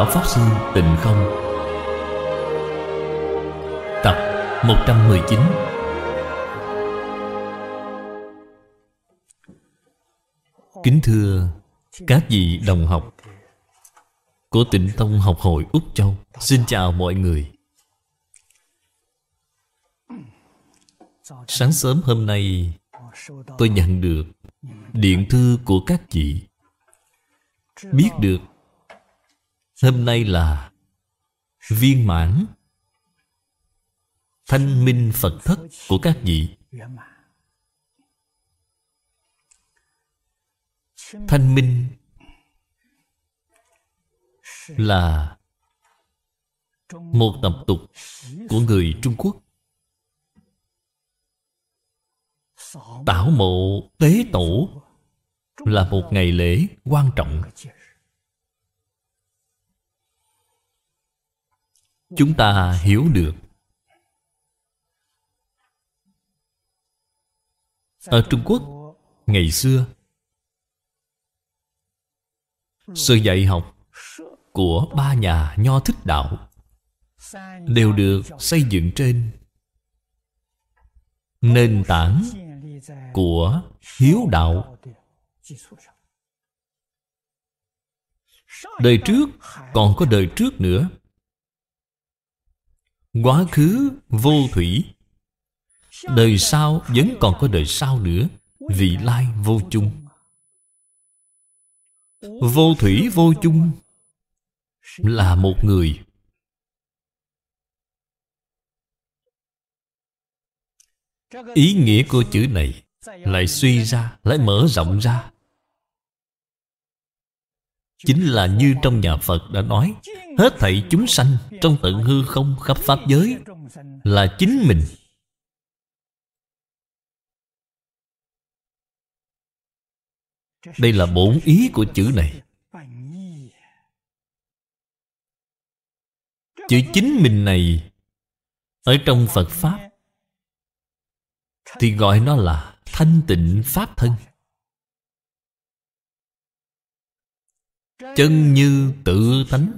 Lão Pháp Sư Tịnh Không Tập 119 Kính thưa các vị đồng học của Tịnh Tông Học hội Úc Châu Xin chào mọi người Sáng sớm hôm nay Tôi nhận được Điện thư của các chị Biết được Hôm nay là viên mãn thanh minh Phật thất của các vị. Thanh minh là một tập tục của người Trung Quốc. Tảo mộ tế tổ là một ngày lễ quan trọng chúng ta hiểu được ở trung quốc ngày xưa sự dạy học của ba nhà nho thích đạo đều được xây dựng trên nền tảng của hiếu đạo đời trước còn có đời trước nữa Quá khứ vô thủy Đời sau vẫn còn có đời sau nữa Vị lai vô chung Vô thủy vô chung Là một người Ý nghĩa của chữ này Lại suy ra Lại mở rộng ra Chính là như trong nhà Phật đã nói Hết thảy chúng sanh trong tận hư không khắp Pháp giới Là chính mình Đây là bổn ý của chữ này Chữ chính mình này Ở trong Phật Pháp Thì gọi nó là thanh tịnh Pháp thân Chân như tự tánh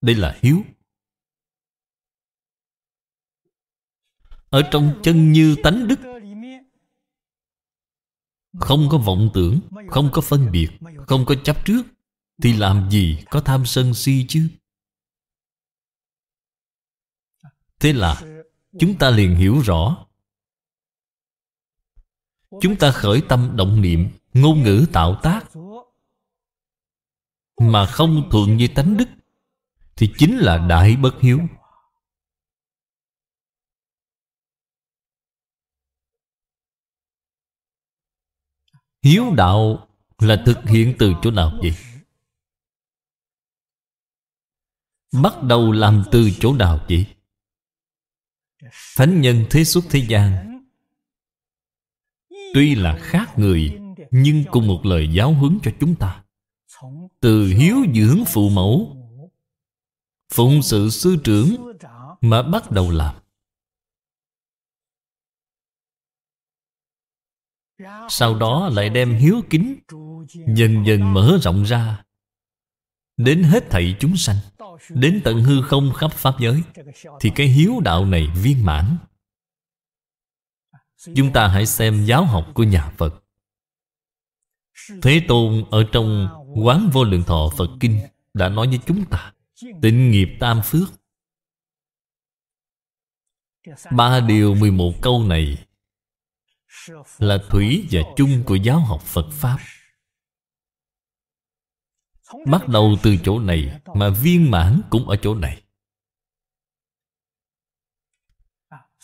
Đây là hiếu Ở trong chân như tánh đức Không có vọng tưởng Không có phân biệt Không có chấp trước Thì làm gì có tham sân si chứ Thế là Chúng ta liền hiểu rõ Chúng ta khởi tâm động niệm Ngôn ngữ tạo tác mà không thuận với tánh đức thì chính là đại bất hiếu hiếu đạo là thực hiện từ chỗ nào vậy bắt đầu làm từ chỗ nào vậy thánh nhân thế xuất thế gian tuy là khác người nhưng cùng một lời giáo huấn cho chúng ta từ hiếu dưỡng phụ mẫu phụng sự sư trưởng mà bắt đầu làm sau đó lại đem hiếu kính dần dần mở rộng ra đến hết thảy chúng sanh đến tận hư không khắp pháp giới thì cái hiếu đạo này viên mãn chúng ta hãy xem giáo học của nhà phật thế tôn ở trong Quán Vô Lượng Thọ Phật Kinh đã nói với chúng ta Tịnh nghiệp tam phước Ba điều 11 câu này Là thủy và chung của giáo học Phật Pháp Bắt đầu từ chỗ này Mà viên mãn cũng ở chỗ này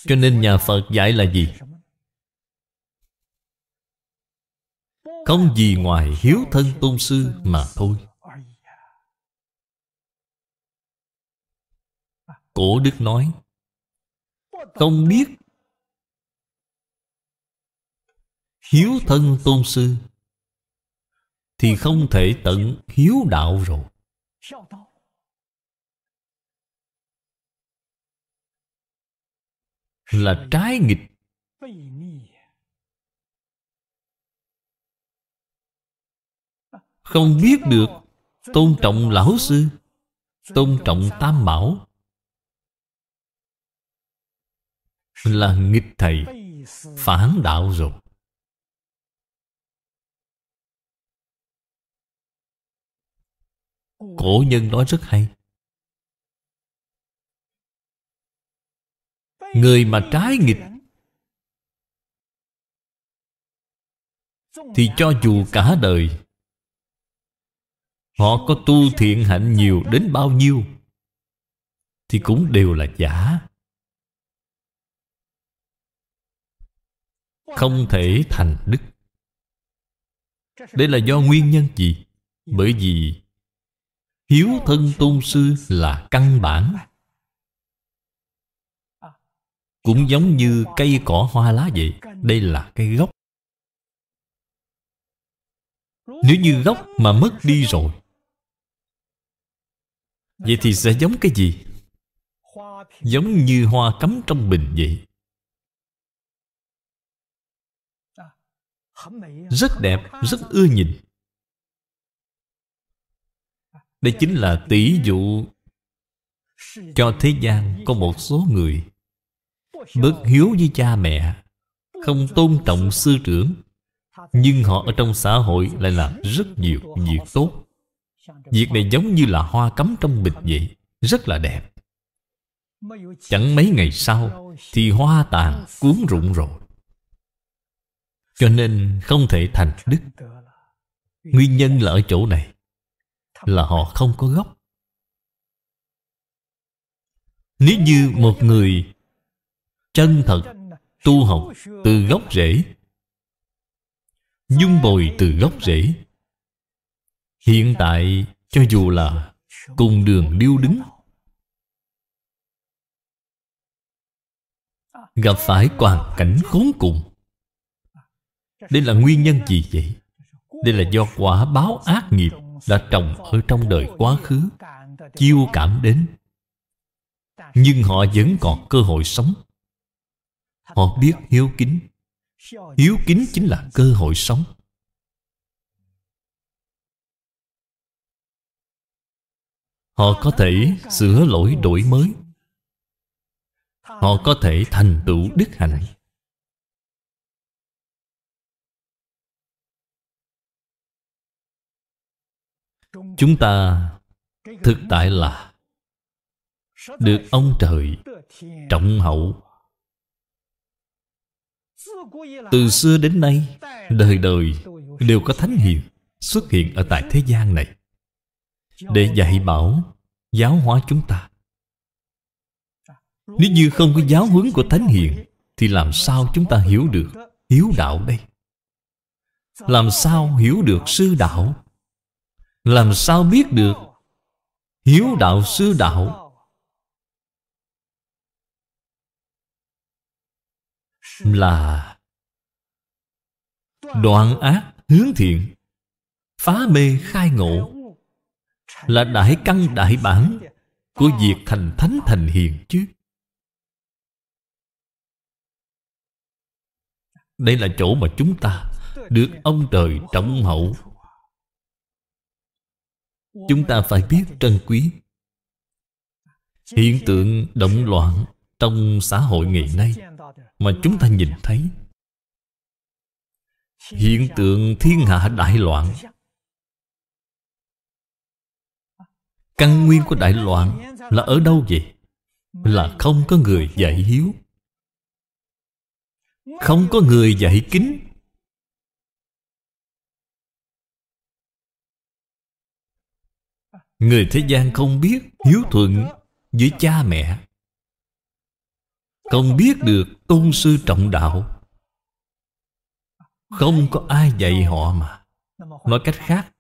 Cho nên nhà Phật dạy là gì? Không gì ngoài hiếu thân tôn sư mà thôi Cổ Đức nói Không biết Hiếu thân tôn sư Thì không thể tận hiếu đạo rồi Là trái nghịch Không biết được Tôn trọng lão sư Tôn trọng tam bảo Là nghịch thầy Phản đạo rồi Cổ nhân nói rất hay Người mà trái nghịch Thì cho dù cả đời Họ có tu thiện hạnh nhiều đến bao nhiêu Thì cũng đều là giả Không thể thành đức Đây là do nguyên nhân gì? Bởi vì Hiếu thân tôn sư là căn bản Cũng giống như cây cỏ hoa lá vậy Đây là cây gốc Nếu như gốc mà mất đi rồi Vậy thì sẽ giống cái gì? Giống như hoa cắm trong bình vậy Rất đẹp, rất ưa nhìn Đây chính là tỷ dụ Cho thế gian có một số người Bất hiếu với cha mẹ Không tôn trọng sư trưởng Nhưng họ ở trong xã hội lại làm rất nhiều việc tốt việc này giống như là hoa cắm trong bình vậy rất là đẹp chẳng mấy ngày sau thì hoa tàn cuốn rụng rồi cho nên không thể thành đức nguyên nhân là ở chỗ này là họ không có gốc nếu như một người chân thật tu học từ gốc rễ dung bồi từ gốc rễ Hiện tại cho dù là cùng đường điêu đứng Gặp phải hoàn cảnh khốn cùng Đây là nguyên nhân gì vậy? Đây là do quả báo ác nghiệp Đã trồng ở trong đời quá khứ Chiêu cảm đến Nhưng họ vẫn còn cơ hội sống Họ biết hiếu kính Hiếu kính chính là cơ hội sống Họ có thể sửa lỗi đổi mới Họ có thể thành tựu đức hạnh Chúng ta thực tại là Được ông trời trọng hậu Từ xưa đến nay Đời đời đều có thánh hiền Xuất hiện ở tại thế gian này để dạy bảo giáo hóa chúng ta nếu như không có giáo huấn của thánh hiền thì làm sao chúng ta hiểu được hiếu đạo đây làm sao hiểu được sư đạo làm sao biết được hiếu đạo sư đạo là đoạn ác hướng thiện phá mê khai ngộ là đại căn đại bản của việc thành thánh thành hiền chứ đây là chỗ mà chúng ta được ông trời trọng hậu chúng ta phải biết trân quý hiện tượng động loạn trong xã hội ngày nay mà chúng ta nhìn thấy hiện tượng thiên hạ đại loạn Căn nguyên của đại loạn là ở đâu vậy? Là không có người dạy hiếu Không có người dạy kính Người thế gian không biết hiếu thuận với cha mẹ Không biết được tôn sư trọng đạo Không có ai dạy họ mà Nói cách khác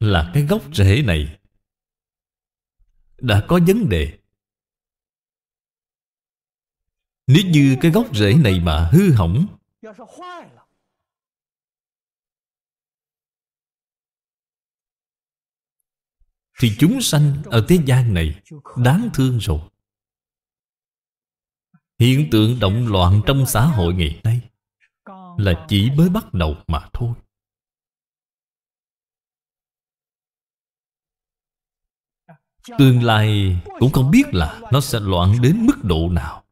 là cái gốc rễ này đã có vấn đề nếu như cái gốc rễ này mà hư hỏng Thì chúng sanh ở thế gian này Đáng thương rồi Hiện tượng động loạn trong xã hội ngày nay Là chỉ mới bắt đầu mà thôi Tương lai cũng không biết là Nó sẽ loạn đến mức độ nào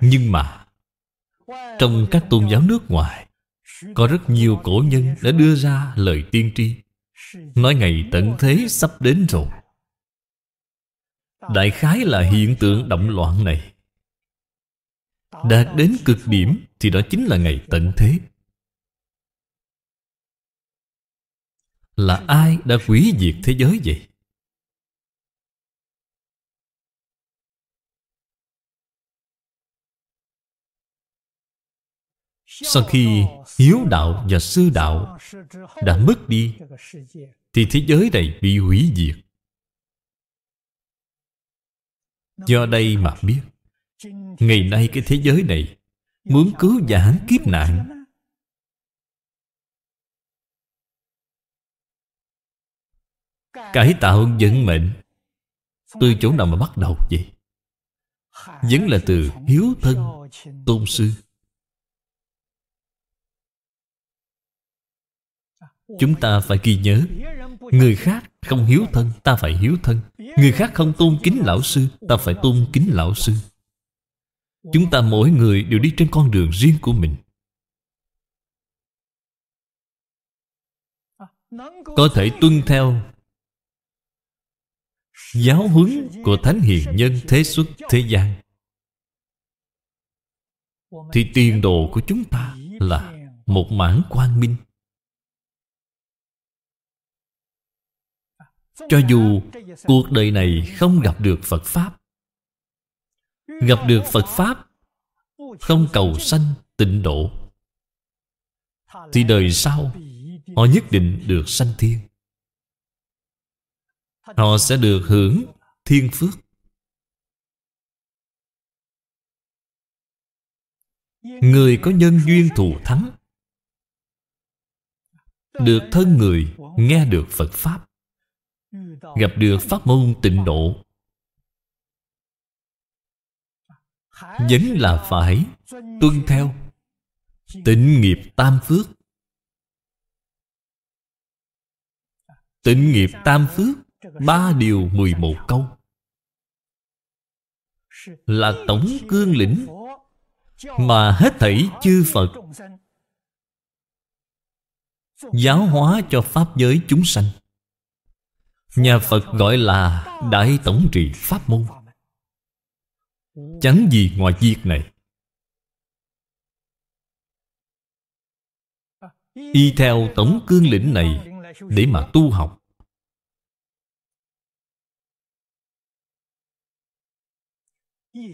Nhưng mà Trong các tôn giáo nước ngoài Có rất nhiều cổ nhân đã đưa ra lời tiên tri Nói ngày tận thế sắp đến rồi Đại khái là hiện tượng động loạn này Đạt đến cực điểm Thì đó chính là ngày tận thế Là ai đã hủy diệt thế giới vậy? Sau khi hiếu đạo và sư đạo đã mất đi Thì thế giới này bị hủy diệt Do đây mà biết Ngày nay cái thế giới này Muốn cứu giãn kiếp nạn Cải tạo vận mệnh Từ chỗ nào mà bắt đầu vậy Vẫn là từ hiếu thân Tôn sư Chúng ta phải ghi nhớ Người khác không hiếu thân Ta phải hiếu thân Người khác không tôn kính lão sư Ta phải tôn kính lão sư Chúng ta mỗi người đều đi trên con đường riêng của mình Có thể tuân theo Giáo huấn của Thánh Hiền Nhân Thế Xuất Thế gian Thì tiền đồ của chúng ta là một mảng quang minh Cho dù cuộc đời này không gặp được Phật Pháp Gặp được Phật Pháp Không cầu sanh tịnh độ Thì đời sau Họ nhất định được sanh thiên họ sẽ được hưởng thiên phước người có nhân duyên thù thắng được thân người nghe được phật pháp gặp được pháp môn tịnh độ vẫn là phải tuân theo tịnh nghiệp tam phước tịnh nghiệp tam phước ba điều mười một câu Là tổng cương lĩnh Mà hết thảy chư Phật Giáo hóa cho Pháp giới chúng sanh Nhà Phật gọi là Đại Tổng Trì Pháp Môn Chẳng gì ngoài việc này Y theo tổng cương lĩnh này Để mà tu học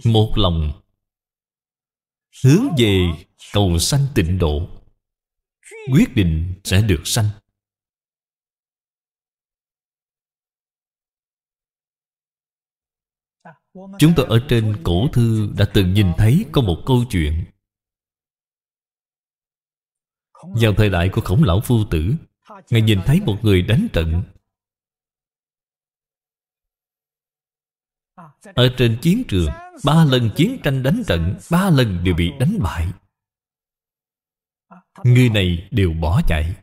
một lòng hướng về cầu sanh tịnh độ quyết định sẽ được sanh chúng tôi ở trên cổ thư đã từng nhìn thấy có một câu chuyện vào thời đại của khổng lão phu tử ngài nhìn thấy một người đánh trận Ở trên chiến trường Ba lần chiến tranh đánh trận Ba lần đều bị đánh bại Người này đều bỏ chạy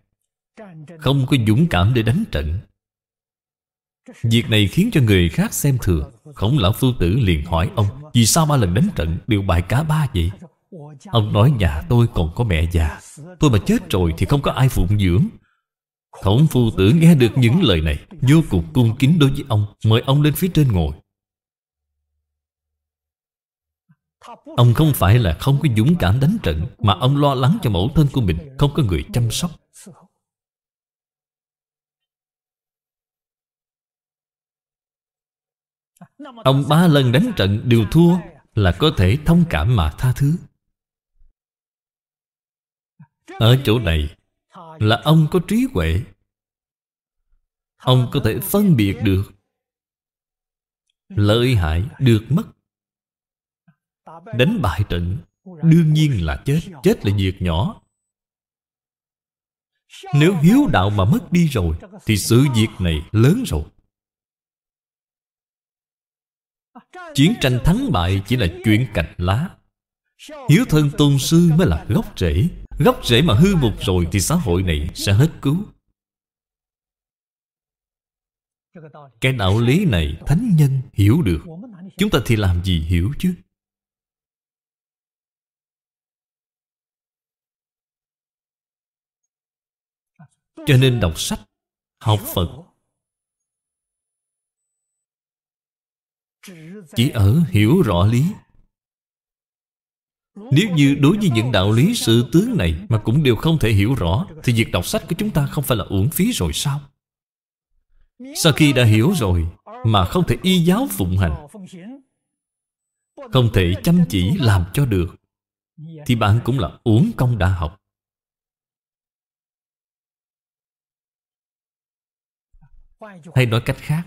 Không có dũng cảm để đánh trận Việc này khiến cho người khác xem thường Khổng lão phu tử liền hỏi ông Vì sao ba lần đánh trận đều bại cả ba vậy Ông nói nhà dạ, tôi còn có mẹ già Tôi mà chết rồi thì không có ai phụng dưỡng Khổng phu tử nghe được những lời này Vô cùng cung kính đối với ông Mời ông lên phía trên ngồi Ông không phải là không có dũng cảm đánh trận Mà ông lo lắng cho mẫu thân của mình Không có người chăm sóc Ông ba lần đánh trận đều thua Là có thể thông cảm mà tha thứ Ở chỗ này Là ông có trí huệ Ông có thể phân biệt được Lợi hại được mất Đánh bại trận Đương nhiên là chết Chết là việc nhỏ Nếu hiếu đạo mà mất đi rồi Thì sự việc này lớn rồi Chiến tranh thắng bại chỉ là chuyện cạnh lá Hiếu thân tôn sư mới là gốc rễ Gốc rễ mà hư mục rồi Thì xã hội này sẽ hết cứu Cái đạo lý này thánh nhân hiểu được Chúng ta thì làm gì hiểu chứ Cho nên đọc sách Học Phật Chỉ ở hiểu rõ lý Nếu như đối với những đạo lý sự tướng này Mà cũng đều không thể hiểu rõ Thì việc đọc sách của chúng ta không phải là uổng phí rồi sao Sau khi đã hiểu rồi Mà không thể y giáo phụng hành Không thể chăm chỉ làm cho được Thì bạn cũng là uổng công đã học Hay nói cách khác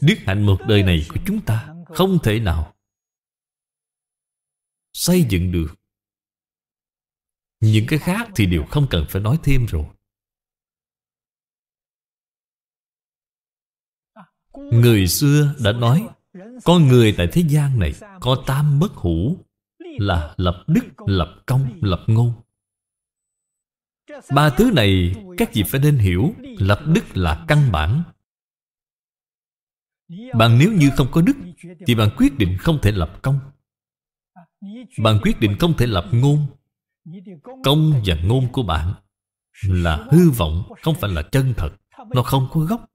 Đức hạnh một đời này của chúng ta Không thể nào Xây dựng được Những cái khác thì đều không cần phải nói thêm rồi Người xưa đã nói Con người tại thế gian này Có tam bất hủ Là lập đức, lập công, lập ngôn Ba thứ này các vị phải nên hiểu Lập đức là căn bản bạn nếu như không có đức Thì bạn quyết định không thể lập công Bạn quyết định không thể lập ngôn Công và ngôn của bạn Là hư vọng Không phải là chân thật Nó không có gốc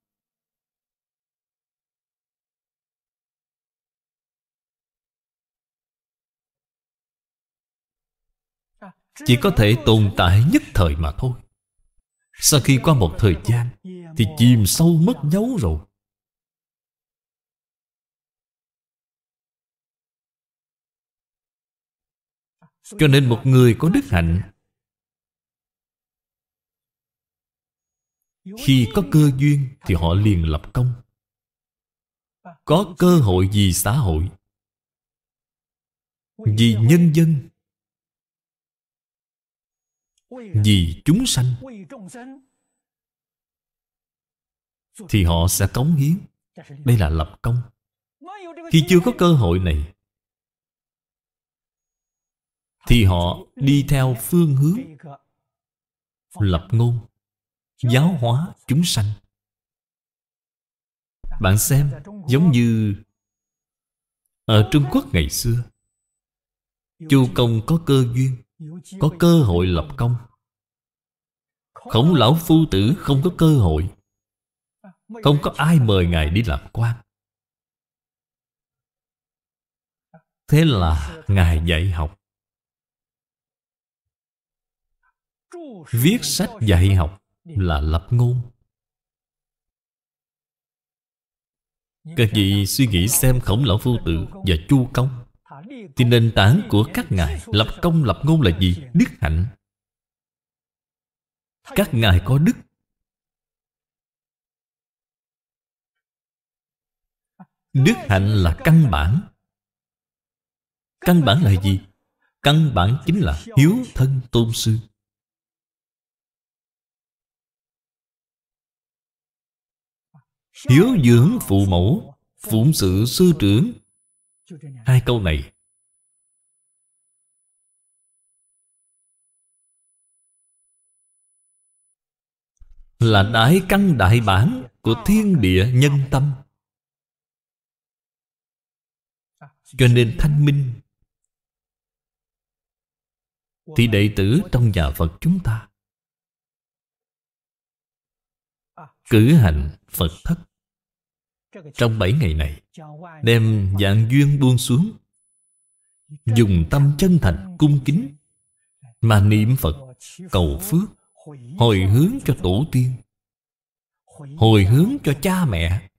Chỉ có thể tồn tại nhất thời mà thôi Sau khi qua một thời gian Thì chìm sâu mất dấu rồi Cho nên một người có đức hạnh Khi có cơ duyên thì họ liền lập công Có cơ hội gì xã hội Vì nhân dân Vì chúng sanh Thì họ sẽ cống hiến Đây là lập công Khi chưa có cơ hội này thì họ đi theo phương hướng lập ngôn giáo hóa chúng sanh bạn xem giống như ở trung quốc ngày xưa chu công có cơ duyên có cơ hội lập công khổng lão phu tử không có cơ hội không có ai mời ngài đi làm quan thế là ngài dạy học viết sách dạy học là lập ngôn các vị suy nghĩ xem khổng lão phu tử và chu công thì nền tảng của các ngài lập công lập ngôn là gì đức hạnh các ngài có đức đức hạnh là căn bản căn bản là gì căn bản chính là hiếu thân tôn sư hiếu dưỡng phụ mẫu phụng sự sư trưởng hai câu này là đại căn đại bản của thiên địa nhân tâm cho nên thanh minh thì đệ tử trong nhà phật chúng ta cử hành phật thất trong bảy ngày này đem dạng duyên buông xuống dùng tâm chân thành cung kính mà niệm phật cầu phước hồi hướng cho tổ tiên hồi hướng cho cha mẹ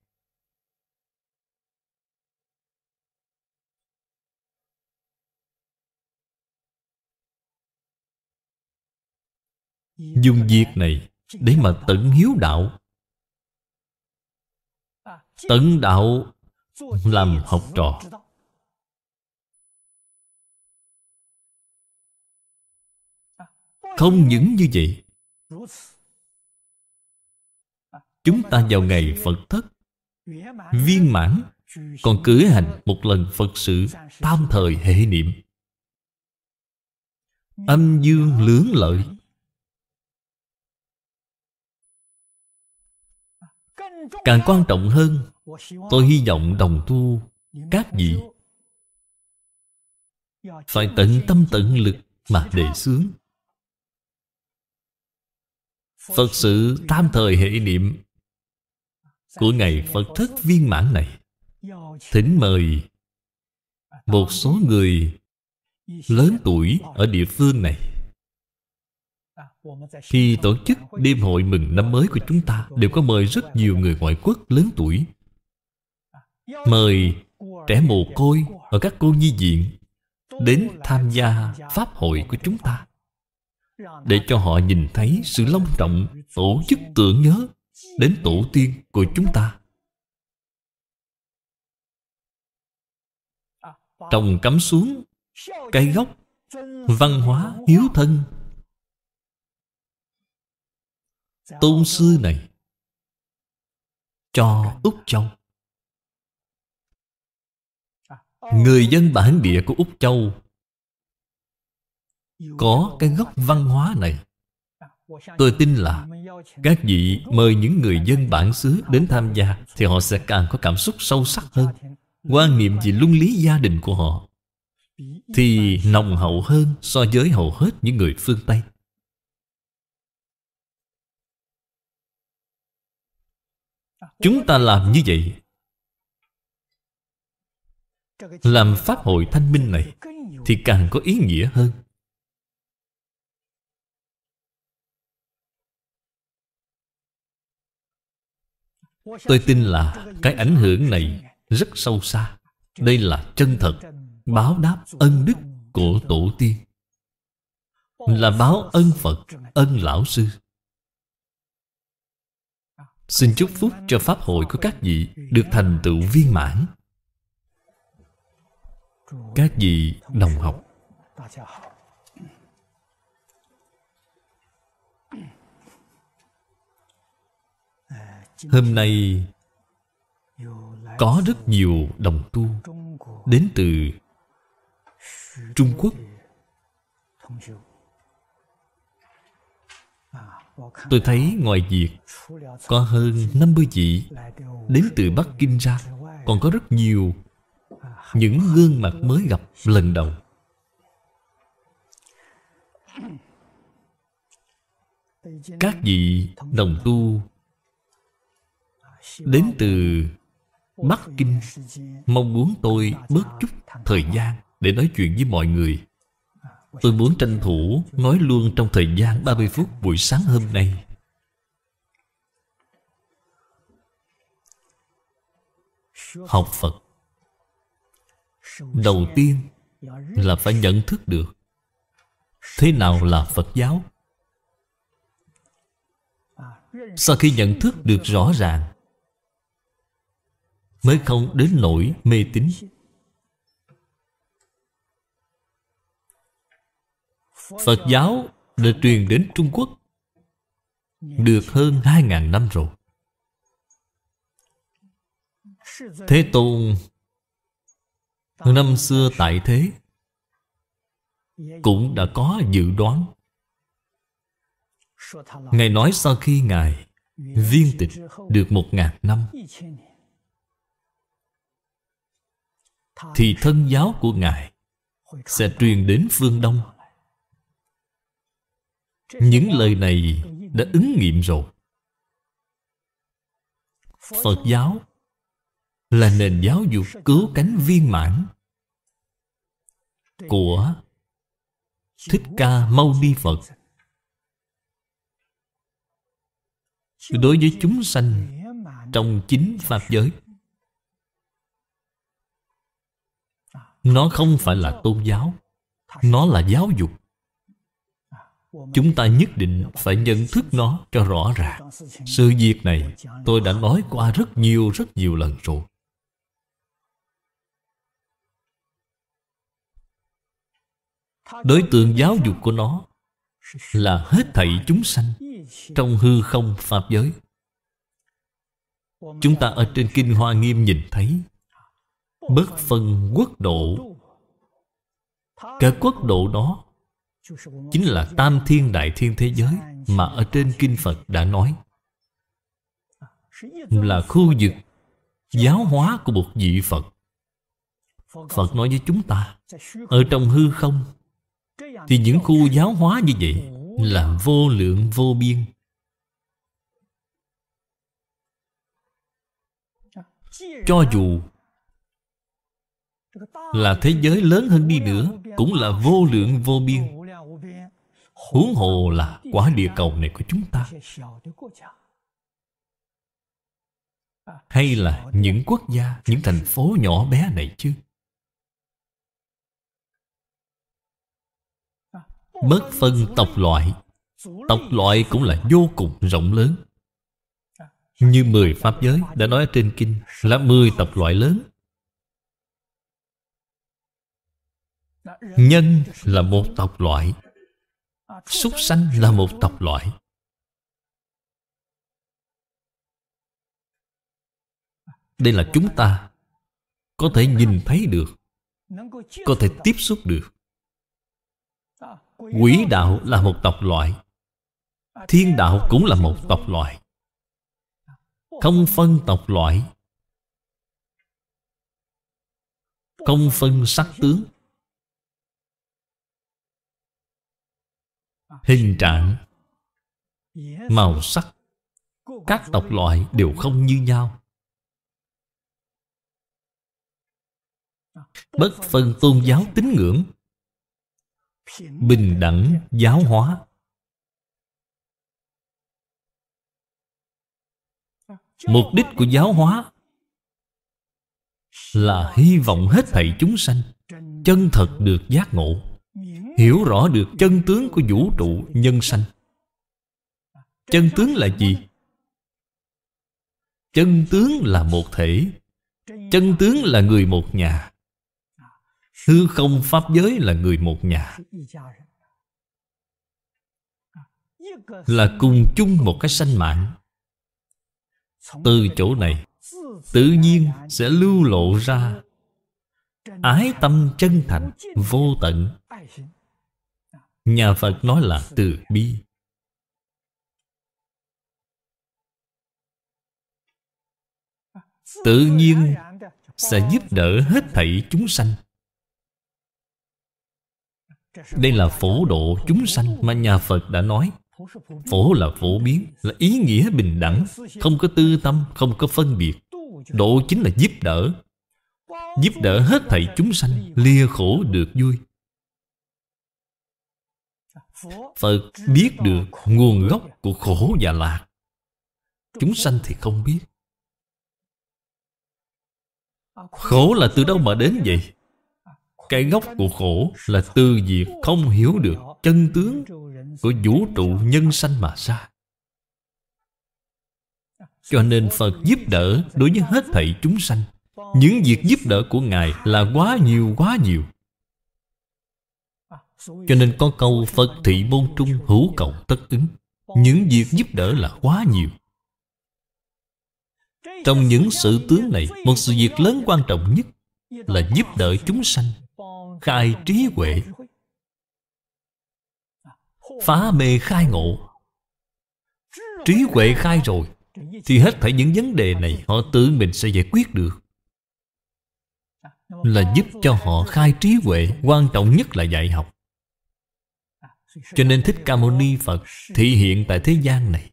dùng việc này để mà tận hiếu đạo Tấn đạo làm học trò Không những như vậy Chúng ta vào ngày Phật thất Viên mãn Còn cử hành một lần Phật sự Tam thời hệ niệm Âm dương lưỡng lợi Càng quan trọng hơn Tôi hy vọng đồng tu Các vị Phải tận tâm tận lực Mà đề xướng Phật sự tam thời hệ niệm Của ngày Phật thất viên mãn này Thỉnh mời Một số người Lớn tuổi ở địa phương này khi tổ chức đêm hội mừng năm mới của chúng ta đều có mời rất nhiều người ngoại quốc lớn tuổi mời trẻ mồ côi ở các cô nhi viện đến tham gia pháp hội của chúng ta để cho họ nhìn thấy sự long trọng tổ chức tưởng nhớ đến tổ tiên của chúng ta trồng cắm xuống cây gốc văn hóa hiếu thân tôn sư này cho Úc Châu Người dân bản địa của Úc Châu Có cái gốc văn hóa này Tôi tin là Các vị mời những người dân bản xứ đến tham gia Thì họ sẽ càng có cảm xúc sâu sắc hơn Quan niệm về luân lý gia đình của họ Thì nồng hậu hơn so với hầu hết những người phương Tây Chúng ta làm như vậy Làm Pháp hội thanh minh này Thì càng có ý nghĩa hơn Tôi tin là cái ảnh hưởng này rất sâu xa Đây là chân thật Báo đáp ân đức của Tổ tiên Là báo ân Phật, ân Lão Sư Xin chúc phúc cho Pháp hội của các vị Được thành tựu viên mãn Các vị đồng học Hôm nay Có rất nhiều đồng tu Đến từ Trung Quốc Tôi thấy ngoài Việt Có hơn 50 vị Đến từ Bắc Kinh ra Còn có rất nhiều Những gương mặt mới gặp lần đầu Các vị đồng tu Đến từ Bắc Kinh Mong muốn tôi bớt chút thời gian Để nói chuyện với mọi người Tôi muốn tranh thủ nói luôn trong thời gian 30 phút buổi sáng hôm nay Học Phật Đầu tiên là phải nhận thức được Thế nào là Phật giáo Sau khi nhận thức được rõ ràng Mới không đến nỗi mê tín Phật giáo đã truyền đến Trung Quốc được hơn 2.000 năm rồi. Thế Tôn năm xưa tại thế cũng đã có dự đoán. Ngài nói sau khi Ngài viên tịch được một ngàn năm thì thân giáo của Ngài sẽ truyền đến phương Đông những lời này đã ứng nghiệm rồi phật giáo là nền giáo dục cứu cánh viên mãn của thích ca mâu ni phật đối với chúng sanh trong chính pháp giới nó không phải là tôn giáo nó là giáo dục Chúng ta nhất định phải nhận thức nó cho rõ ràng Sự việc này tôi đã nói qua rất nhiều rất nhiều lần rồi Đối tượng giáo dục của nó Là hết thảy chúng sanh Trong hư không Pháp giới Chúng ta ở trên Kinh Hoa Nghiêm nhìn thấy Bất phân quốc độ Cả quốc độ đó chính là tam thiên đại thiên thế giới mà ở trên kinh phật đã nói là khu vực giáo hóa của một vị phật phật nói với chúng ta ở trong hư không thì những khu giáo hóa như vậy là vô lượng vô biên cho dù là thế giới lớn hơn đi nữa cũng là vô lượng vô biên Huống hồ là quả địa cầu này của chúng ta Hay là những quốc gia, những thành phố nhỏ bé này chứ Bất phân tộc loại Tộc loại cũng là vô cùng rộng lớn Như mười Pháp giới đã nói trên kinh Là mười tộc loại lớn Nhân là một tộc loại Súc sanh là một tộc loại Đây là chúng ta Có thể nhìn thấy được Có thể tiếp xúc được Quỷ đạo là một tộc loại Thiên đạo cũng là một tộc loại Không phân tộc loại Không phân sắc tướng hình trạng màu sắc các tộc loại đều không như nhau bất phân tôn giáo tín ngưỡng bình đẳng giáo hóa mục đích của giáo hóa là hy vọng hết thảy chúng sanh chân thật được giác ngộ Hiểu rõ được chân tướng của vũ trụ nhân sanh Chân tướng là gì? Chân tướng là một thể Chân tướng là người một nhà Hư không pháp giới là người một nhà Là cùng chung một cái sanh mạng Từ chỗ này Tự nhiên sẽ lưu lộ ra Ái tâm chân thành Vô tận Nhà Phật nói là từ bi Tự nhiên sẽ giúp đỡ hết thảy chúng sanh Đây là phổ độ chúng sanh mà nhà Phật đã nói Phổ là phổ biến Là ý nghĩa bình đẳng Không có tư tâm, không có phân biệt Độ chính là giúp đỡ Giúp đỡ hết thảy chúng sanh Lìa khổ được vui phật biết được nguồn gốc của khổ và lạc chúng sanh thì không biết khổ là từ đâu mà đến vậy cái gốc của khổ là từ việc không hiểu được chân tướng của vũ trụ nhân sanh mà ra cho nên phật giúp đỡ đối với hết thảy chúng sanh những việc giúp đỡ của ngài là quá nhiều quá nhiều cho nên có câu Phật thị môn trung hữu cầu tất ứng Những việc giúp đỡ là quá nhiều Trong những sự tướng này Một sự việc lớn quan trọng nhất Là giúp đỡ chúng sanh Khai trí huệ Phá mê khai ngộ Trí huệ khai rồi Thì hết thảy những vấn đề này Họ tự mình sẽ giải quyết được Là giúp cho họ khai trí huệ Quan trọng nhất là dạy học cho nên Thích Ca Mâu Ni Phật thị hiện tại thế gian này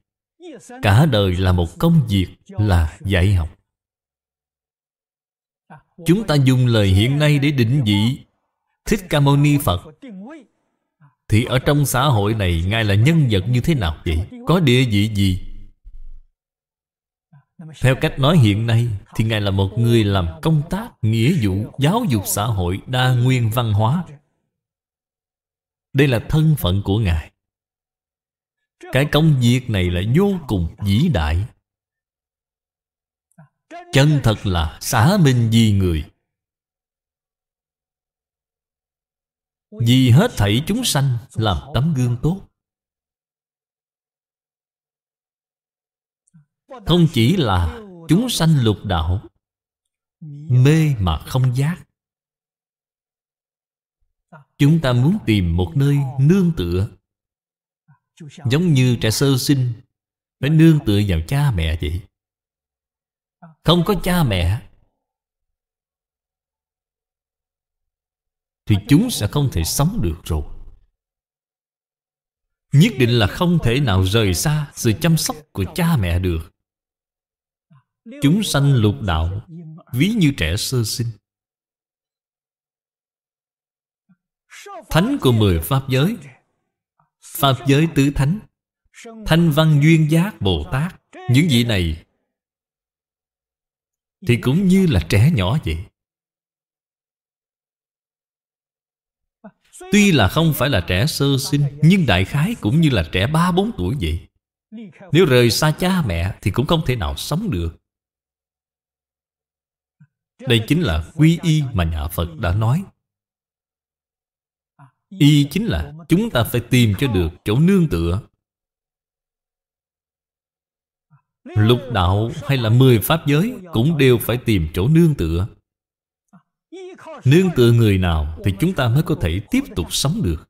Cả đời là một công việc là dạy học Chúng ta dùng lời hiện nay để định vị Thích Ca Mâu Ni Phật Thì ở trong xã hội này Ngài là nhân vật như thế nào vậy? Có địa vị gì? Theo cách nói hiện nay Thì Ngài là một người làm công tác Nghĩa vụ, giáo dục xã hội Đa nguyên văn hóa đây là thân phận của Ngài Cái công việc này là vô cùng vĩ đại Chân thật là xả minh vì người Vì hết thảy chúng sanh Làm tấm gương tốt Không chỉ là chúng sanh lục đạo Mê mà không giác Chúng ta muốn tìm một nơi nương tựa Giống như trẻ sơ sinh Phải nương tựa vào cha mẹ vậy Không có cha mẹ Thì chúng sẽ không thể sống được rồi Nhất định là không thể nào rời xa Sự chăm sóc của cha mẹ được Chúng sanh lục đạo Ví như trẻ sơ sinh Thánh của mười Pháp giới Pháp giới tứ thánh Thanh văn duyên giác Bồ Tát Những vị này Thì cũng như là trẻ nhỏ vậy Tuy là không phải là trẻ sơ sinh Nhưng đại khái cũng như là trẻ 3-4 tuổi vậy Nếu rời xa cha mẹ Thì cũng không thể nào sống được Đây chính là quy y mà nhà Phật đã nói y chính là chúng ta phải tìm cho được chỗ nương tựa lục đạo hay là mười pháp giới cũng đều phải tìm chỗ nương tựa nương tựa người nào thì chúng ta mới có thể tiếp tục sống được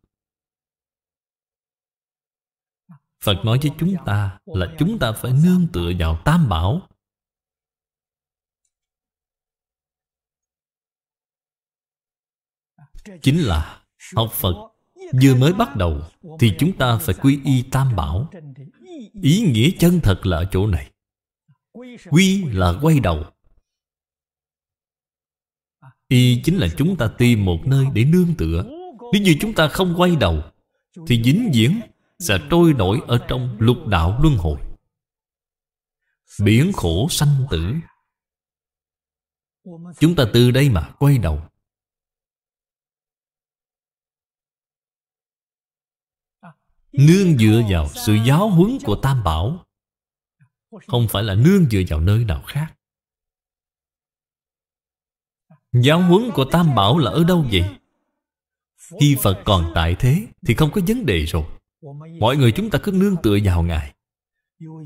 phật nói với chúng ta là chúng ta phải nương tựa vào tam bảo chính là Học Phật Vừa mới bắt đầu Thì chúng ta phải quy y tam bảo Ý nghĩa chân thật là ở chỗ này Quy là quay đầu Y chính là chúng ta tìm một nơi để nương tựa Nếu như chúng ta không quay đầu Thì dính diễn sẽ trôi nổi ở trong lục đạo luân hồi Biển khổ sanh tử Chúng ta từ đây mà quay đầu nương dựa vào sự giáo huấn của tam bảo không phải là nương dựa vào nơi nào khác giáo huấn của tam bảo là ở đâu vậy khi phật còn tại thế thì không có vấn đề rồi mọi người chúng ta cứ nương tựa vào ngài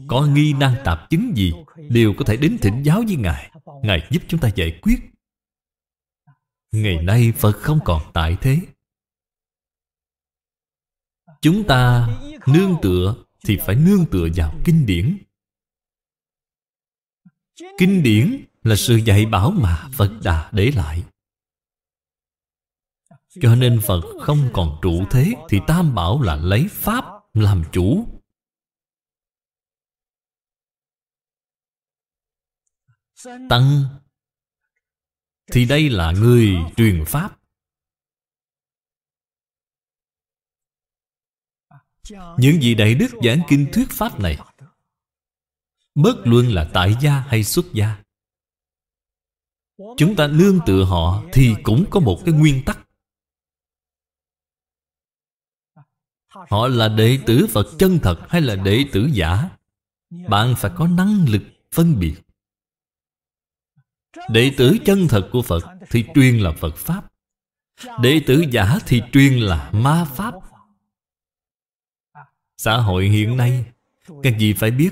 có nghi nan tạp chứng gì đều có thể đến thỉnh giáo với ngài ngài giúp chúng ta giải quyết ngày nay phật không còn tại thế Chúng ta nương tựa Thì phải nương tựa vào kinh điển Kinh điển là sự dạy bảo mà Phật Đà để lại Cho nên Phật không còn trụ thế Thì Tam Bảo là lấy Pháp làm chủ Tăng Thì đây là người truyền Pháp Những vị đại đức giảng kinh thuyết pháp này Bất luân là tại gia hay xuất gia Chúng ta nương tựa họ Thì cũng có một cái nguyên tắc Họ là đệ tử Phật chân thật hay là đệ tử giả Bạn phải có năng lực phân biệt Đệ tử chân thật của Phật thì truyền là Phật Pháp Đệ tử giả thì truyền là ma Pháp Xã hội hiện nay Các gì phải biết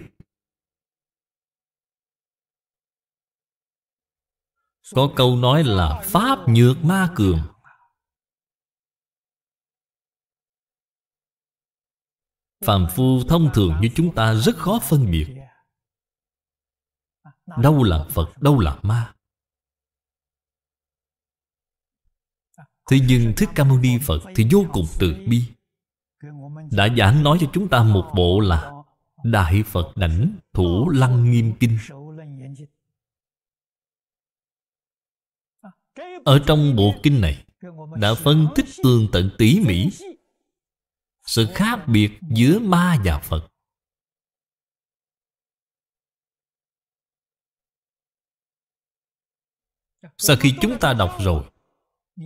Có câu nói là Pháp nhược ma cường Phạm phu thông thường như chúng ta rất khó phân biệt Đâu là Phật, đâu là ma Thế nhưng Thích Ca Mâu Ni Phật thì vô cùng từ bi đã giảng nói cho chúng ta một bộ là đại phật đảnh thủ lăng nghiêm kinh ở trong bộ kinh này đã phân tích tường tận tỉ mỉ sự khác biệt giữa ma và phật sau khi chúng ta đọc rồi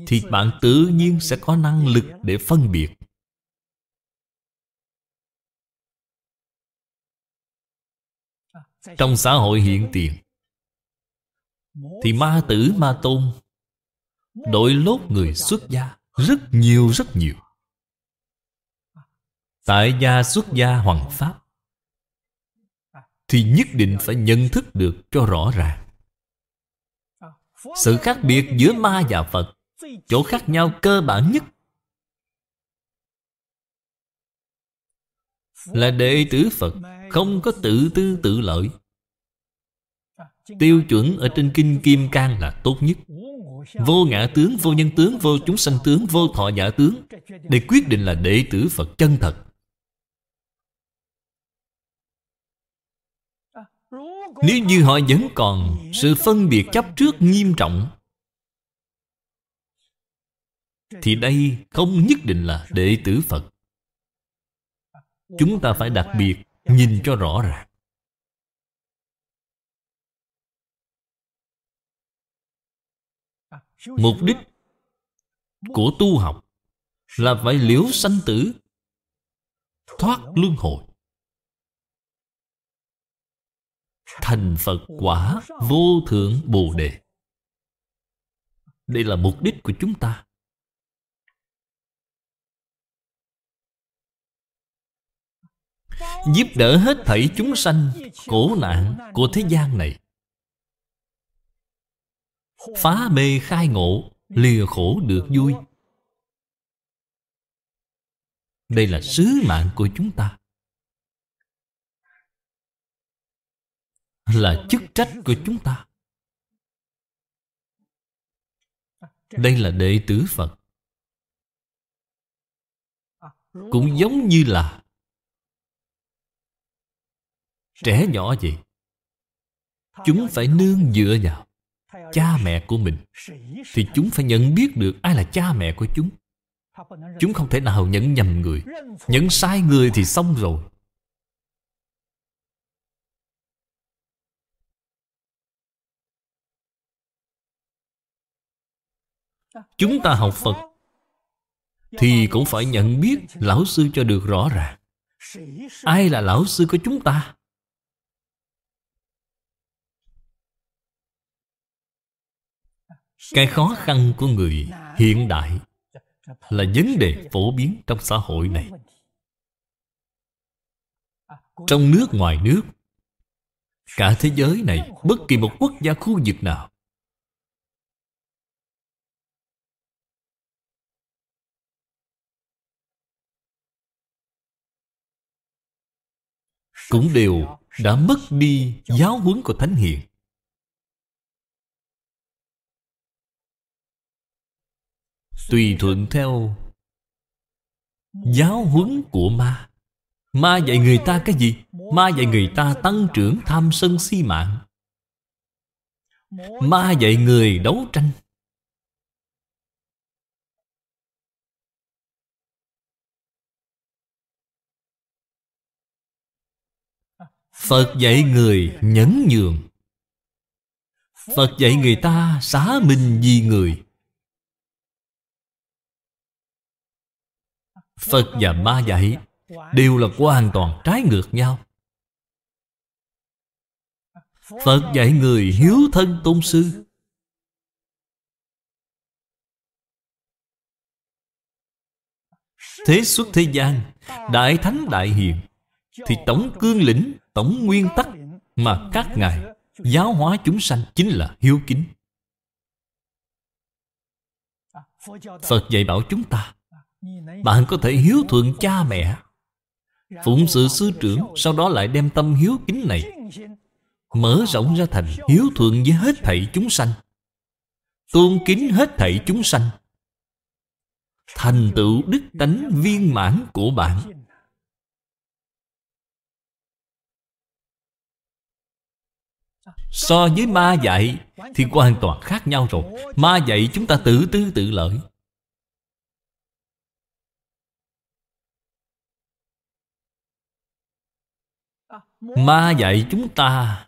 thì bạn tự nhiên sẽ có năng lực để phân biệt trong xã hội hiện tiền thì ma tử ma tôn đội lốt người xuất gia rất nhiều rất nhiều tại gia xuất gia hoàng pháp thì nhất định phải nhận thức được cho rõ ràng sự khác biệt giữa ma và phật chỗ khác nhau cơ bản nhất là đệ tử phật không có tự tư tự lợi Tiêu chuẩn ở trên Kinh Kim Cang là tốt nhất Vô ngã tướng, vô nhân tướng, vô chúng sanh tướng, vô thọ giả tướng Để quyết định là đệ tử Phật chân thật Nếu như họ vẫn còn sự phân biệt chấp trước nghiêm trọng Thì đây không nhất định là đệ tử Phật Chúng ta phải đặc biệt nhìn cho rõ ràng. Mục đích của tu học là phải liễu sanh tử, thoát luân hồi. Thành Phật quả vô thượng Bồ Đề. Đây là mục đích của chúng ta. giúp đỡ hết thảy chúng sanh khổ nạn của thế gian này phá mê khai ngộ lìa khổ được vui đây là sứ mạng của chúng ta là chức trách của chúng ta đây là đệ tử phật cũng giống như là Trẻ nhỏ vậy Chúng phải nương dựa vào Cha mẹ của mình Thì chúng phải nhận biết được ai là cha mẹ của chúng Chúng không thể nào nhận nhầm người Nhận sai người thì xong rồi Chúng ta học Phật Thì cũng phải nhận biết Lão sư cho được rõ ràng Ai là lão sư của chúng ta cái khó khăn của người hiện đại là vấn đề phổ biến trong xã hội này trong nước ngoài nước cả thế giới này bất kỳ một quốc gia khu vực nào cũng đều đã mất đi giáo huấn của thánh hiền tùy thuận theo giáo huấn của ma ma dạy người ta cái gì ma dạy người ta tăng trưởng tham sân si mạng ma dạy người đấu tranh Phật dạy người nhẫn nhường Phật dạy người ta xá mình vì người Phật và ma dạy Đều là hoàn toàn trái ngược nhau Phật dạy người hiếu thân tôn sư Thế xuất thế gian Đại Thánh Đại Hiền Thì tổng cương lĩnh Tổng nguyên tắc Mà các ngài giáo hóa chúng sanh Chính là hiếu kính Phật dạy bảo chúng ta bạn có thể hiếu thuận cha mẹ phụng sự sư trưởng sau đó lại đem tâm hiếu kính này mở rộng ra thành hiếu thuận với hết thảy chúng sanh tôn kính hết thảy chúng sanh thành tựu đức tánh viên mãn của bạn so với ma dạy thì hoàn toàn khác nhau rồi ma dạy chúng ta tự tư tự lợi Ma dạy chúng ta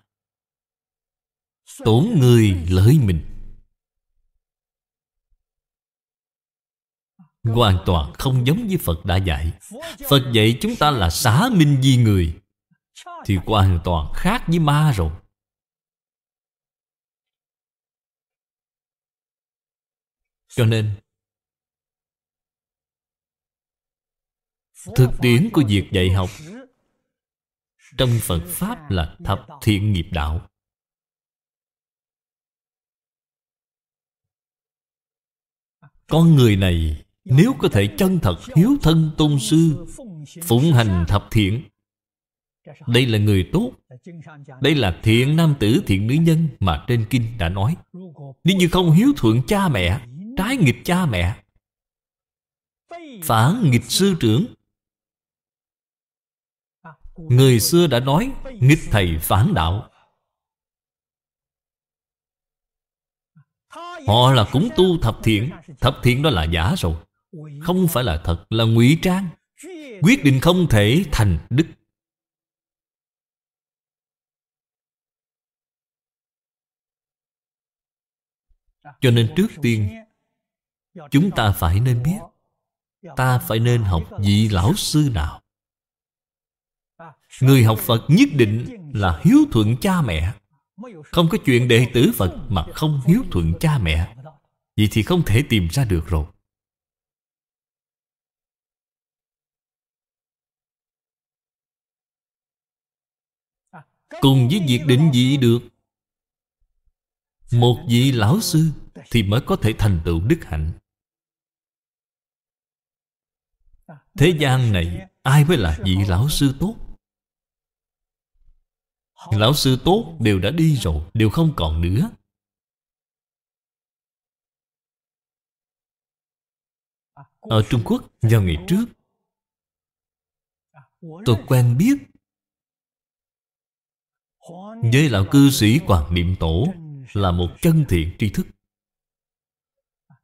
Tổn người lợi mình Hoàn toàn không giống với Phật đã dạy Phật dạy chúng ta là xá minh di người Thì hoàn toàn khác với ma rồi Cho nên Thực tiễn của việc dạy học trong Phật Pháp là thập thiện nghiệp đạo Con người này Nếu có thể chân thật hiếu thân tôn sư Phụng hành thập thiện Đây là người tốt Đây là thiện nam tử thiện nữ nhân Mà trên kinh đã nói Nếu như không hiếu thuận cha mẹ Trái nghịch cha mẹ Phản nghịch sư trưởng Người xưa đã nói Nghịch thầy phản đạo Họ là cũng tu thập thiện Thập thiện đó là giả rồi Không phải là thật là ngụy trang Quyết định không thể thành đức Cho nên trước tiên Chúng ta phải nên biết Ta phải nên học vị lão sư nào Người học Phật nhất định là hiếu thuận cha mẹ Không có chuyện đệ tử Phật mà không hiếu thuận cha mẹ Vậy thì không thể tìm ra được rồi Cùng với việc định vị được Một vị lão sư Thì mới có thể thành tựu đức hạnh Thế gian này Ai mới là vị lão sư tốt Lão sư tốt đều đã đi rồi Đều không còn nữa Ở Trung Quốc vào ngày trước Tôi quen biết Với lão cư sĩ Quảng Niệm Tổ Là một chân thiện tri thức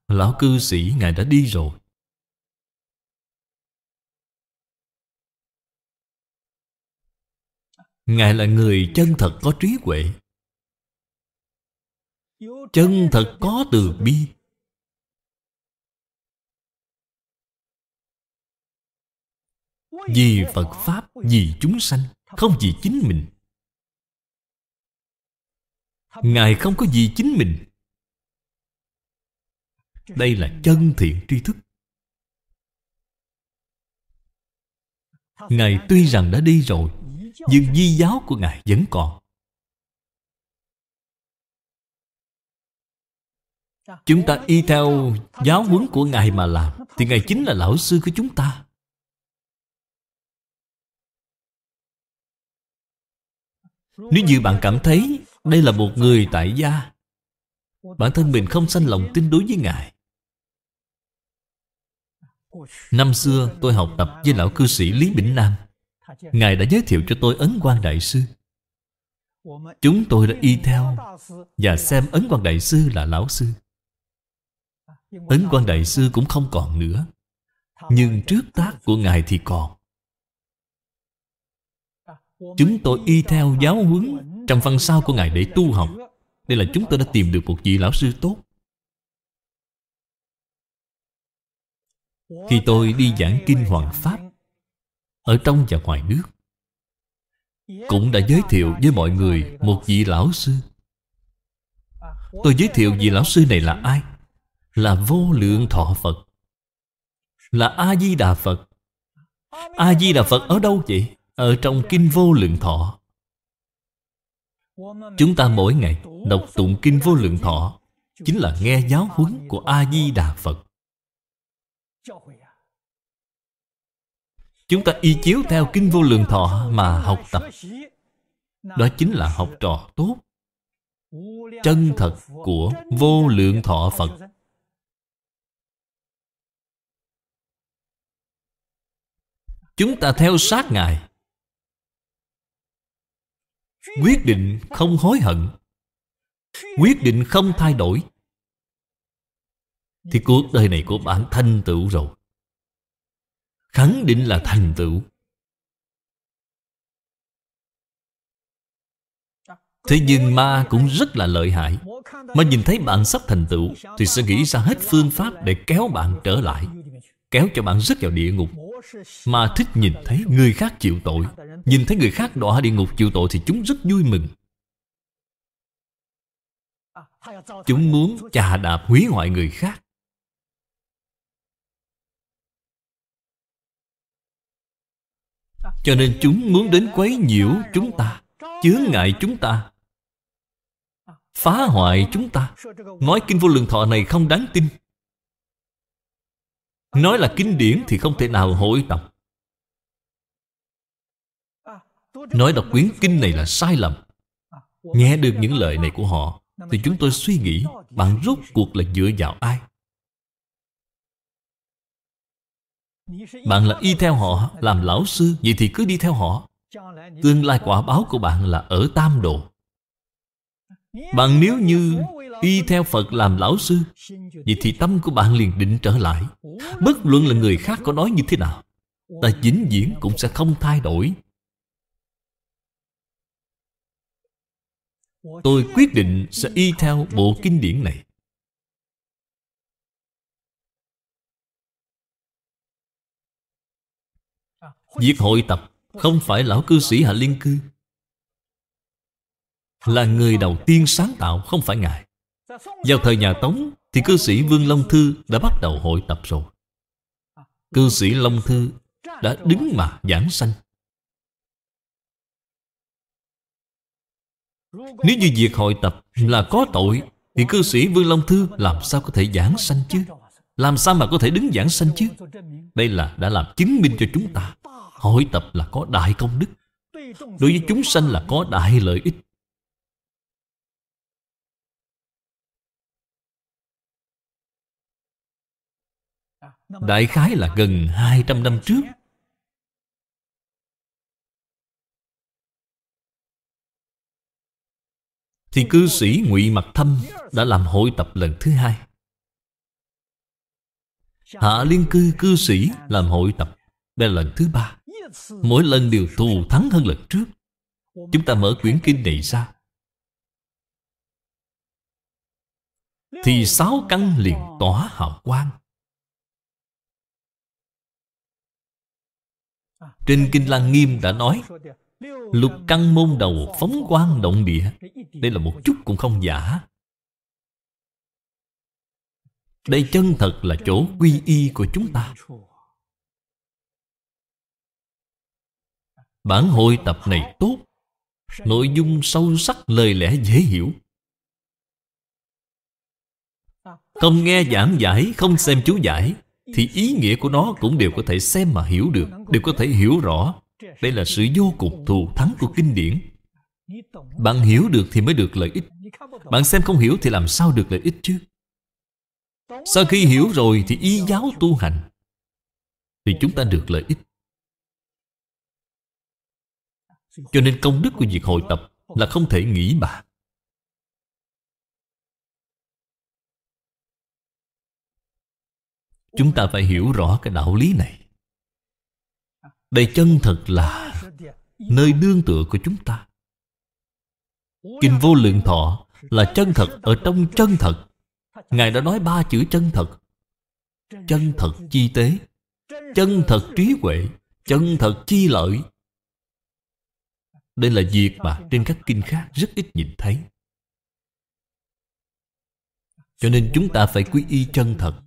Lão cư sĩ Ngài đã đi rồi Ngài là người chân thật có trí huệ Chân thật có từ bi Vì Phật Pháp, vì chúng sanh Không vì chính mình Ngài không có gì chính mình Đây là chân thiện tri thức Ngài tuy rằng đã đi rồi nhưng di giáo của ngài vẫn còn chúng ta y theo giáo huấn của ngài mà làm thì ngài chính là lão sư của chúng ta nếu như bạn cảm thấy đây là một người tại gia bản thân mình không sanh lòng tin đối với ngài năm xưa tôi học tập với lão cư sĩ lý bỉnh nam Ngài đã giới thiệu cho tôi Ấn Quang Đại Sư Chúng tôi đã y theo Và xem Ấn Quang Đại Sư là Lão Sư Ấn Quang Đại Sư cũng không còn nữa Nhưng trước tác của Ngài thì còn Chúng tôi y theo giáo huấn Trong văn sao của Ngài để tu học Đây là chúng tôi đã tìm được một vị Lão Sư tốt Khi tôi đi giảng Kinh Hoàng Pháp ở trong và ngoài nước cũng đã giới thiệu với mọi người một vị lão sư tôi giới thiệu vị lão sư này là ai là vô lượng thọ phật là a di đà phật a di đà phật ở đâu vậy ở trong kinh vô lượng thọ chúng ta mỗi ngày đọc tụng kinh vô lượng thọ chính là nghe giáo huấn của a di đà phật Chúng ta y chiếu theo Kinh Vô Lượng Thọ mà học tập Đó chính là học trò tốt Chân thật của Vô Lượng Thọ Phật Chúng ta theo sát Ngài Quyết định không hối hận Quyết định không thay đổi Thì cuộc đời này của bạn thanh tựu rồi khẳng định là thành tựu Thế nhưng ma cũng rất là lợi hại Mà nhìn thấy bạn sắp thành tựu Thì sẽ nghĩ ra hết phương pháp để kéo bạn trở lại Kéo cho bạn rất vào địa ngục Ma thích nhìn thấy người khác chịu tội Nhìn thấy người khác đọa địa ngục chịu tội Thì chúng rất vui mừng Chúng muốn chà đạp hủy hoại người khác Cho nên chúng muốn đến quấy nhiễu chúng ta Chướng ngại chúng ta Phá hoại chúng ta Nói kinh vô lượng thọ này không đáng tin Nói là kinh điển thì không thể nào hội đọc Nói đọc quyến kinh này là sai lầm Nghe được những lời này của họ Thì chúng tôi suy nghĩ Bạn rốt cuộc là dựa vào ai Bạn là y theo họ Làm lão sư Vậy thì cứ đi theo họ Tương lai quả báo của bạn là ở tam độ Bạn nếu như y theo Phật làm lão sư Vậy thì tâm của bạn liền định trở lại Bất luận là người khác có nói như thế nào Ta dính diễn cũng sẽ không thay đổi Tôi quyết định sẽ y theo bộ kinh điển này Việc hội tập không phải lão cư sĩ Hạ Liên Cư Là người đầu tiên sáng tạo không phải ngài Vào thời nhà Tống Thì cư sĩ Vương Long Thư đã bắt đầu hội tập rồi Cư sĩ Long Thư đã đứng mà giảng sanh Nếu như việc hội tập là có tội Thì cư sĩ Vương Long Thư làm sao có thể giảng sanh chứ Làm sao mà có thể đứng giảng sanh chứ Đây là đã làm chứng minh cho chúng ta Hội tập là có đại công đức Đối với chúng sanh là có đại lợi ích Đại khái là gần 200 năm trước Thì cư sĩ Ngụy Mặc Thâm đã làm hội tập lần thứ hai Hạ Liên Cư cư sĩ làm hội tập Đây là lần thứ ba Mỗi lần đều thù thắng hơn lần trước Chúng ta mở quyển kinh này ra Thì sáu căn liền tỏa hào quang Trên Kinh Lăng Nghiêm đã nói Lục căn môn đầu phóng quang động địa Đây là một chút cũng không giả Đây chân thật là chỗ quy y của chúng ta Bản hội tập này tốt Nội dung sâu sắc lời lẽ dễ hiểu Không nghe giảng giải, không xem chú giải Thì ý nghĩa của nó cũng đều có thể xem mà hiểu được Đều có thể hiểu rõ Đây là sự vô cùng thù thắng của kinh điển Bạn hiểu được thì mới được lợi ích Bạn xem không hiểu thì làm sao được lợi ích chứ Sau khi hiểu rồi thì ý giáo tu hành Thì chúng ta được lợi ích Cho nên công đức của việc hội tập Là không thể nghĩ bàn Chúng ta phải hiểu rõ cái đạo lý này Đây chân thật là Nơi đương tựa của chúng ta Kinh vô lượng thọ Là chân thật ở trong chân thật Ngài đã nói ba chữ chân thật Chân thật chi tế Chân thật trí huệ Chân thật chi lợi đây là việc mà trên các kinh khác rất ít nhìn thấy Cho nên chúng ta phải quý y chân thật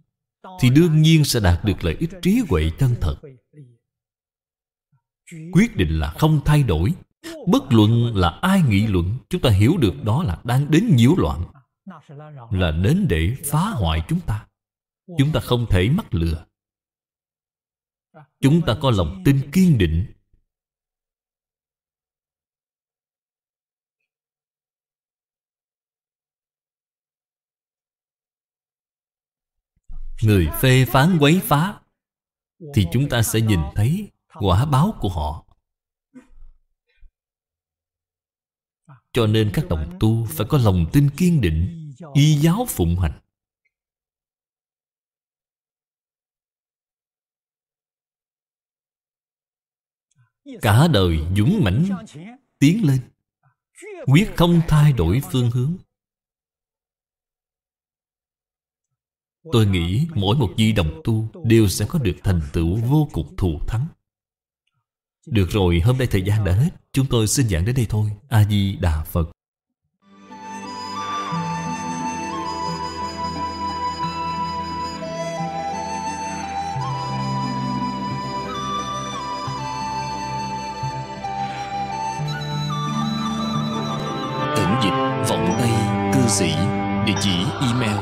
Thì đương nhiên sẽ đạt được lợi ích trí huệ chân thật Quyết định là không thay đổi Bất luận là ai nghị luận Chúng ta hiểu được đó là đang đến nhiễu loạn Là đến để phá hoại chúng ta Chúng ta không thể mắc lừa Chúng ta có lòng tin kiên định người phê phán quấy phá thì chúng ta sẽ nhìn thấy quả báo của họ cho nên các đồng tu phải có lòng tin kiên định y giáo phụng hành cả đời dũng mãnh tiến lên quyết không thay đổi phương hướng Tôi nghĩ mỗi một di đồng tu Đều sẽ có được thành tựu vô cùng thù thắng Được rồi, hôm nay thời gian đã hết Chúng tôi xin giảng đến đây thôi A-di-đà Phật Tẩn dịch vọng tay cư sĩ Địa chỉ email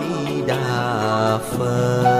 ni đà phật